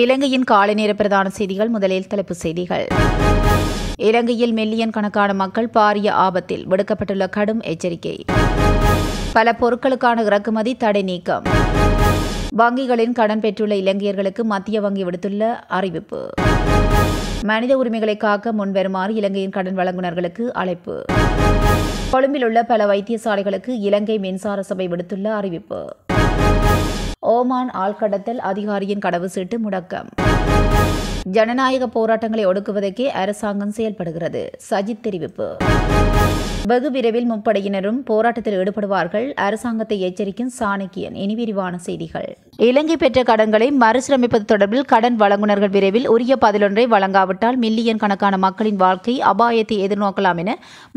இலங்கையின் காலை நேர பிரதான செய்திகள் முதலில் தலைப்புச் செய்திகள் இலங்கையில் மில்லியன் கணக்கான மக்கள் பாரிய ஆபத்தில் விடுக்கப்பட்டுள்ள கடும் எச்சரிக்கை பல பொருட்களுக்கான இறக்குமதி தடை நீக்கம் வங்கிகளின் கடன் பெற்றுள்ள இலங்கையர்களுக்கு மத்திய வங்கி விடுத்துள்ள அறிவிப்பு மனித உரிமைகளை காக்க முன்வருமாறு இலங்கையின் கடன் வழங்குநர்களுக்கு அழைப்பு கொழும்பில் உள்ள பல வைத்தியசாலைகளுக்கு இலங்கை மின்சார சபை விடுத்துள்ள அறிவிப்பு ஓமான் ஆழ்கடத்தல் அதிகாரியின் கடவு சீட்டு முடக்கம் ஜனநாயக போராட்டங்களை ஒடுக்குவதற்கே அரசாங்கம் செயல்படுகிறது சஜித் தெரிவிப்பு வெகு விரைவில் முப்படையினரும் போராட்டத்தில் ஈடுபடுவார்கள் அரசாங்கத்தை எச்சரிக்கும் சாணக்கியன் இனி விரிவான செய்திகள் இலங்கை பெற்ற கடன்களை மறுசீரமைப்பது தொடர்பில் கடன் வழங்குநர்கள் விரைவில் உரிய பதிலொன்றை வழங்காவிட்டால் மில்லியன் கணக்கான மக்களின் வாழ்க்கை அபாயத்தை எதிர்நோக்கலாம் என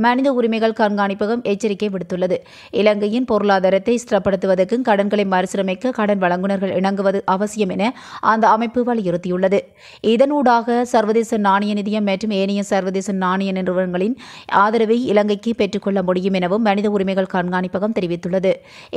மனித உரிமைகள் கண்காணிப்பகம் எச்சரிக்கை விடுத்துள்ளது இலங்கையின் பொருளாதாரத்தை ஸ்திரப்படுத்துவதற்கும் கடன்களை மறுசீரமைக்க கடன் வழங்குநர்கள் இணங்குவது அவசியம் என அந்த அமைப்பு வலியுறுத்தியுள்ளது இதனூடாக சர்வதேச நாணய நிதியம் மற்றும் ஏனைய சர்வதேச நாணய நிறுவனங்களின் ஆதரவை இலங்கைக்கு பெற்றுக்கொள்ள முடியும் எனவும் மனித உரிமைகள் கண்காணிப்பகம் தெரிவித்துள்ளது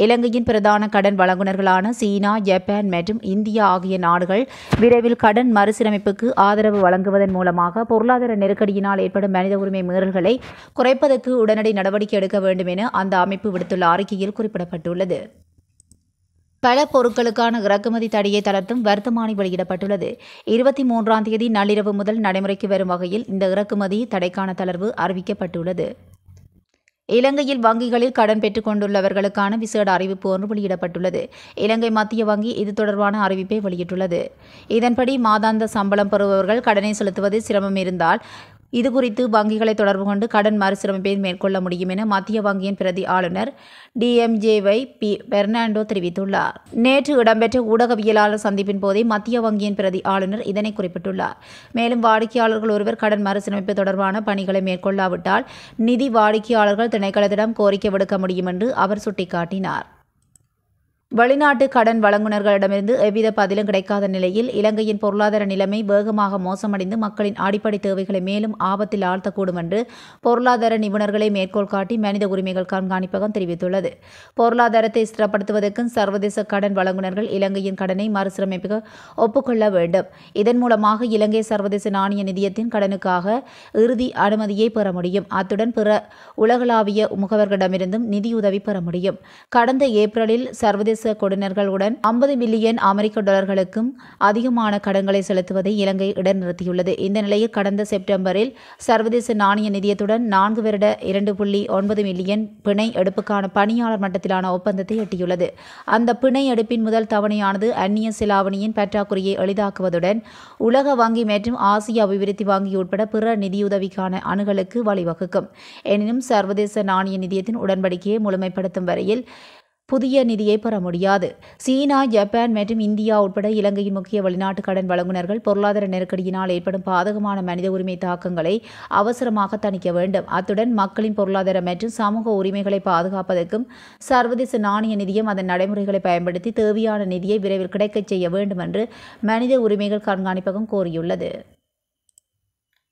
இலங்கையின் பிரதான கடன் வழங்குநர்களான சீனா ஜப்பான் மற்றும் இந்தியா ஆகிய நாடுகள் விரைவில் கடன் மறுசீரமைப்புக்கு ஆதரவு வழங்குவதன் மூலமாக பொருளாதார நெருக்கடியினால் ஏற்படும் மனித உரிமை மீறல்களை குறைப்பதற்கு உடனடி நடவடிக்கை எடுக்க வேண்டும் என அந்த அமைப்பு விடுத்துள்ள அறிக்கையில் குறிப்பிடப்பட்டுள்ளது பல பொருட்களுக்கான இறக்குமதி தடையை தளர்த்தும் வர்த்தமானி வெளியிடப்பட்டுள்ளது இருபத்தி மூன்றாம் தேதி நள்ளிரவு முதல் நடைமுறைக்கு வரும் வகையில் இந்த இறக்குமதி தடைக்கான தளர்வு அறிவிக்கப்பட்டுள்ளது இலங்கையில் வங்கிகளில் கடன் பெற்றுக் கொண்டுள்ளவர்களுக்கான விசேட அறிவிப்பு ஒன்று வெளியிடப்பட்டுள்ளது இலங்கை மத்திய வங்கி இது தொடர்பான அறிவிப்பை வெளியிட்டுள்ளது இதன்படி மாதாந்த சம்பளம் பெறுபவர்கள் கடனை செலுத்துவது சிரமம் இருந்தால் இதுகுறித்து வங்கிகளை தொடர்பு கொண்டு கடன் மறுசீரமைப்பை மேற்கொள்ள முடியும் என மத்திய வங்கியின் பிரதி ஆளுநர் டிஎம்ஜேவை பி பெர்னாண்டோ தெரிவித்துள்ளார் நேற்று இடம்பெற்ற ஊடகவியலாளர் சந்திப்பின் போதே மத்திய வங்கியின் பிரதி ஆளுநர் இதனை குறிப்பிட்டுள்ளார் மேலும் வாடிக்கையாளர்கள் ஒருவர் கடன் மறுசீரமைப்பு தொடர்பான பணிகளை மேற்கொள்ளாவிட்டால் நிதி வாடிக்கையாளர்கள் திணைக்களத்திடம் கோரிக்கை விடுக்க முடியும் என்று அவர் சுட்டிக்காட்டினார் வெளிநாட்டு கடன் வழங்குனர்களிடமிருந்து எவ்வித பதிலும் கிடைக்காத நிலையில் இலங்கையின் பொருளாதார நிலைமை வேகமாக மோசமடைந்து மக்களின் அடிப்படை தேவைகளை மேலும் ஆபத்தில் ஆழ்த்தக்கூடும் என்று பொருளாதார நிபுணர்களை மேற்கோள் காட்டி மனித உரிமைகள் கண்காணிப்பகம் தெரிவித்துள்ளது பொருளாதாரத்தை ஸ்திரப்படுத்துவதற்கும் சர்வதேச கடன் வழங்குனர்கள் இலங்கையின் கடனை மறுசீரமைப்பு ஒப்புக்கொள்ள வேண்டும் இதன் மூலமாக இலங்கை சர்வதேச நாணய நிதியத்தின் கடனுக்காக இறுதி அனுமதியை பெற முடியும் அத்துடன் பிற உலகளாவிய முகவர்களிடமிருந்தும் நிதியுதவி பெற முடியும் கடந்த ஏப்ரலில் சர்வதேச சர்வதேச கொடுநர்களுடன் ஐம்பது பில்லியன் அமெரிக்க டாலர்களுக்கும் அதிகமான கடன்களை செலுத்துவதை இலங்கை இடைநிறுத்தியுள்ளது இந்த நிலையில் கடந்த செப்டம்பரில் சர்வதேச நாணய நிதியத்துடன் நான்கு வருட இரண்டு புள்ளி ஒன்பது மில்லியன் பிணை எடுப்புக்கான பணியாளர் மட்டத்திலான ஒப்பந்தத்தை எட்டியுள்ளது அந்த பிணை எடுப்பின் முதல் தவணையானது அந்நிய செலாவணியின் பற்றாக்குறையை எளிதாக்குவதுடன் உலக வங்கி மற்றும் ஆசிய அபிவிருத்தி வங்கி உட்பட பிற நிதியுதவிக்கான அணுகலுக்கு வழிவகுக்கும் எனினும் சர்வதேச நாணய நிதியத்தின் உடன்படிக்கையை முழுமைப்படுத்தும் வரையில் புதிய நிதியை பெற முடியாது சீனா ஜப்பான் மற்றும் இந்தியா உட்பட இலங்கையின் முக்கிய வெளிநாட்டு கடன் வழங்குநர்கள் பொருளாதார நெருக்கடியினால் ஏற்படும் பாதகமான மனித உரிமை தாக்கங்களை அவசரமாக தணிக்க வேண்டும் அத்துடன் மக்களின் பொருளாதார மற்றும் சமூக உரிமைகளை பாதுகாப்பதற்கும் சர்வதேச நாணய நிதியம் அதன் நடைமுறைகளை பயன்படுத்தி தேவையான நிதியை விரைவில் கிடைக்கச் செய்ய வேண்டும் என்று மனித உரிமைகள் கண்காணிப்பகம் கோரியுள்ளது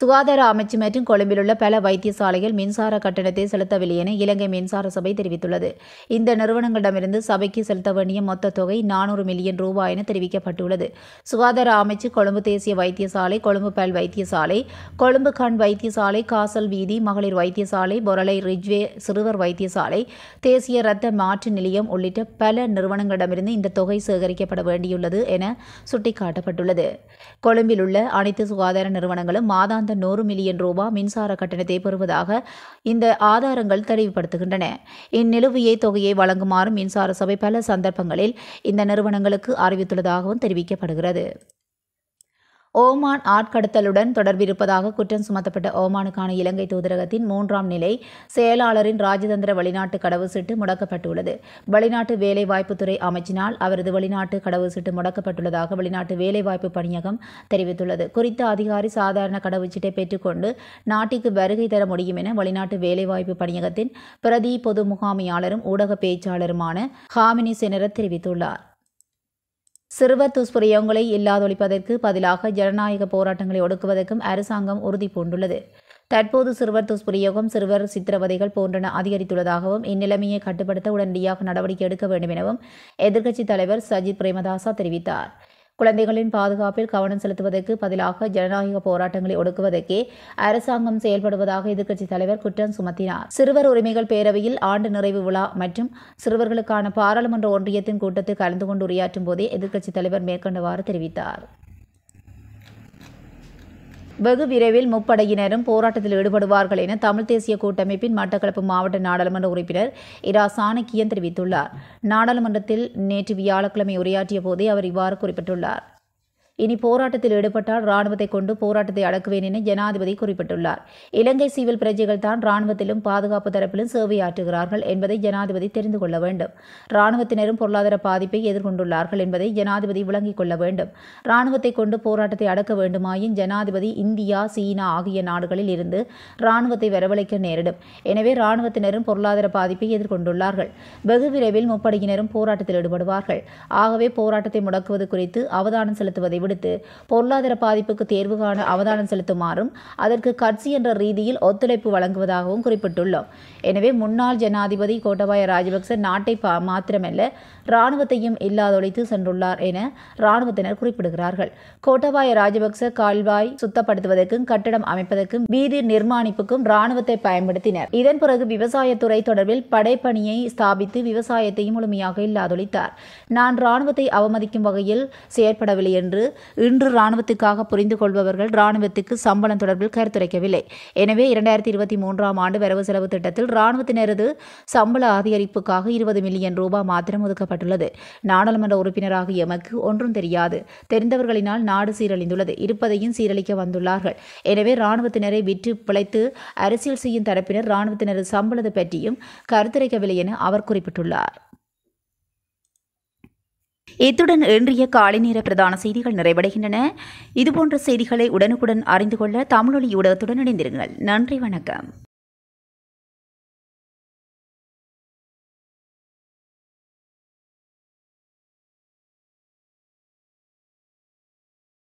சுகாதார அமைச்சு மற்றும் கொழும்பில் உள்ள பல வைத்தியசாலைகள் மின்சார கட்டணத்தை செலுத்தவில்லை என இலங்கை மின்சார சபை தெரிவித்துள்ளது இந்த நிறுவனங்களிடமிருந்து சபைக்கு செலுத்த வேண்டிய மொத்த தொகை நானூறு மில்லியன் ரூபாய் என தெரிவிக்கப்பட்டுள்ளது சுகாதார அமைச்சு கொழும்பு தேசிய வைத்தியசாலை கொழும்பு பல் வைத்தியசாலை கொழும்பு கண் வைத்தியசாலை காசல் வீதி மகளிர் வைத்தியசாலை பொரலை ரிஜ்வே சிறுவர் வைத்தியசாலை தேசிய இரத்த மாற்று நிலையம் உள்ளிட்ட பல நிறுவனங்களிடமிருந்து இந்த தொகை சேகரிக்கப்பட வேண்டியுள்ளது என சுட்டிக்காட்டப்பட்டுள்ளது கொழும்பில் உள்ள அனைத்து சுகாதார நிறுவனங்களும் மாதாந்த சுமந்த நூறு மில்லியன் ரூபாய் மின்சார கட்டணத்தை பெறுவதாக இந்த ஆதாரங்கள் தெளிவுபடுத்துகின்றன இந்நிலுவையை தொகையை வழங்குமாறும் மின்சார சபை பல சந்தர்ப்பங்களில் இந்த நிறுவனங்களுக்கு அறிவித்துள்ளதாகவும் தெரிவிக்கப்படுகிறது ஓமான் ஆட்கடத்தலுடன் தொடர்பிருப்பதாக குற்றம் சுமத்தப்பட்ட ஓமானுக்கான இலங்கை தூதரகத்தின் மூன்றாம் நிலை செயலாளரின் ராஜதந்திர வெளிநாட்டு சீட்டு முடக்கப்பட்டுள்ளது வெளிநாட்டு வேலைவாய்ப்புத்துறை அமைச்சினால் அவரது வெளிநாட்டு கடவுசீட்டு முடக்கப்பட்டுள்ளதாக வெளிநாட்டு வேலைவாய்ப்பு பணியகம் தெரிவித்துள்ளது குறித்த அதிகாரி சாதாரண கடவுச்சீட்டை பெற்றுக்கொண்டு நாட்டிற்கு வருகை தர முடியும் என வெளிநாட்டு வேலைவாய்ப்பு பணியகத்தின் பிரதி பொது முகாமியாளரும் ஊடக பேச்சாளருமான ஹாமினி செனரத் தெரிவித்துள்ளார் சிறுவர் துஷ்பிரயோகங்களை இல்லாதொழிப்பதற்கு பதிலாக ஜனநாயக போராட்டங்களை ஒடுக்குவதற்கும் அரசாங்கம் உறுதி பூண்டுள்ளது தற்போது சிறுவர் துஷ்பிரயோகம் சிறுவர் சித்திரவதைகள் போன்றன அதிகரித்துள்ளதாகவும் இந்நிலைமையை கட்டுப்படுத்த உடனடியாக நடவடிக்கை எடுக்க வேண்டும் எனவும் எதிர்க்கட்சித் தலைவர் சஜித் பிரேமதாசா தெரிவித்தார் குழந்தைகளின் பாதுகாப்பில் கவனம் செலுத்துவதற்கு பதிலாக ஜனநாயக போராட்டங்களை ஒடுக்குவதற்கே அரசாங்கம் செயல்படுவதாக எதிர்க்கட்சித் தலைவர் குற்றம் சுமத்தினார் சிறுவர் உரிமைகள் பேரவையில் ஆண்டு நிறைவு விழா மற்றும் சிறுவர்களுக்கான பாராளுமன்ற ஒன்றியத்தின் கூட்டத்தில் கலந்து கொண்டு உரையாற்றும் போதே எதிர்க்கட்சித் தலைவர் மேற்கண்டவாறு தெரிவித்தார் வெகு விரைவில் முப்படையினரும் போராட்டத்தில் ஈடுபடுவார்கள் என தமிழ் தேசிய கூட்டமைப்பின் மட்டக்களப்பு மாவட்ட நாடாளுமன்ற உறுப்பினர் இரா சாணக்கியன் தெரிவித்துள்ளார் நாடாளுமன்றத்தில் நேற்று வியாழக்கிழமை உரையாற்றிய போதே அவர் இவ்வாறு குறிப்பிட்டுள்ளார் இனி போராட்டத்தில் ஈடுபட்டால் ராணுவத்தை கொண்டு போராட்டத்தை அடக்குவேன் என ஜனாதிபதி குறிப்பிட்டுள்ளார் இலங்கை சிவில் பிரஜைகள் தான் ராணுவத்திலும் பாதுகாப்பு தரப்பிலும் சேவையாற்றுகிறார்கள் என்பதை ஜனாதிபதி தெரிந்து கொள்ள வேண்டும் ராணுவத்தினரும் பொருளாதார பாதிப்பை எதிர்கொண்டுள்ளார்கள் என்பதை ஜனாதிபதி விளங்கிக் கொள்ள வேண்டும் ராணுவத்தை கொண்டு போராட்டத்தை அடக்க வேண்டுமாயின் ஜனாதிபதி இந்தியா சீனா ஆகிய நாடுகளில் இருந்து ராணுவத்தை வரவழைக்க நேரிடும் எனவே ராணுவத்தினரும் பொருளாதார பாதிப்பை எதிர்கொண்டுள்ளார்கள் வெகு விரைவில் முப்படையினரும் போராட்டத்தில் ஈடுபடுவார்கள் ஆகவே போராட்டத்தை முடக்குவது குறித்து அவதானம் செலுத்துவதை விடுத்து பொருளாதார பாதிப்புக்கு தேர்வு காண அவதானம் செலுத்துமாறும் அதற்கு கட்சி என்ற ரீதியில் ஒத்துழைப்பு வழங்குவதாகவும் குறிப்பிட்டுள்ளோம் எனவே முன்னாள் ஜனாதிபதி கோட்டபாய ராஜபக்ச நாட்டை மாத்திரமல்ல இராணுவத்தையும் இல்லாதொழித்து சென்றுள்ளார் என இராணுவத்தினர் குறிப்பிடுகிறார்கள் கோட்டபாய ராஜபக்ச கால்வாய் சுத்தப்படுத்துவதற்கும் கட்டடம் அமைப்பதற்கும் வீதி நிர்மாணிப்புக்கும் இராணுவத்தை பயன்படுத்தினர் இதன் பிறகு விவசாயத்துறை தொடர்பில் படைப்பணியை ஸ்தாபித்து விவசாயத்தை முழுமையாக இல்லாதொழித்தார் நான் இராணுவத்தை அவமதிக்கும் வகையில் செயற்படவில்லை என்று இன்று ராணுவத்துக்காக புரிந்து கொள்பவர்கள் ராணுவத்துக்கு சம்பளம் தொடர்பில் கருத்துரைக்கவில்லை எனவே இரண்டாயிரத்தி இருபத்தி மூன்றாம் ஆண்டு வரவு செலவு திட்டத்தில் ராணுவத்தினரது சம்பள அதிகரிப்புக்காக இருபது மில்லியன் ரூபாய் மாத்திரம் ஒதுக்கப்பட்டுள்ளது நாடாளுமன்ற உறுப்பினராக எமக்கு ஒன்றும் தெரியாது தெரிந்தவர்களினால் நாடு சீரழிந்துள்ளது இருப்பதையும் சீரழிக்க வந்துள்ளார்கள் எனவே ராணுவத்தினரை விற்று பிழைத்து அரசியல் செய்யும் தரப்பினர் ராணுவத்தினரது சம்பளத்தை பற்றியும் கருத்துரைக்கவில்லை என அவர் குறிப்பிட்டுள்ளார் இத்துடன் இன்றைய காலை நேர பிரதான செய்திகள் நிறைவடைகின்றன இதுபோன்ற செய்திகளை உடனுக்குடன் அறிந்து கொள்ள தமிழொலி ஊடகத்துடன் இணைந்திருங்கள் நன்றி வணக்கம்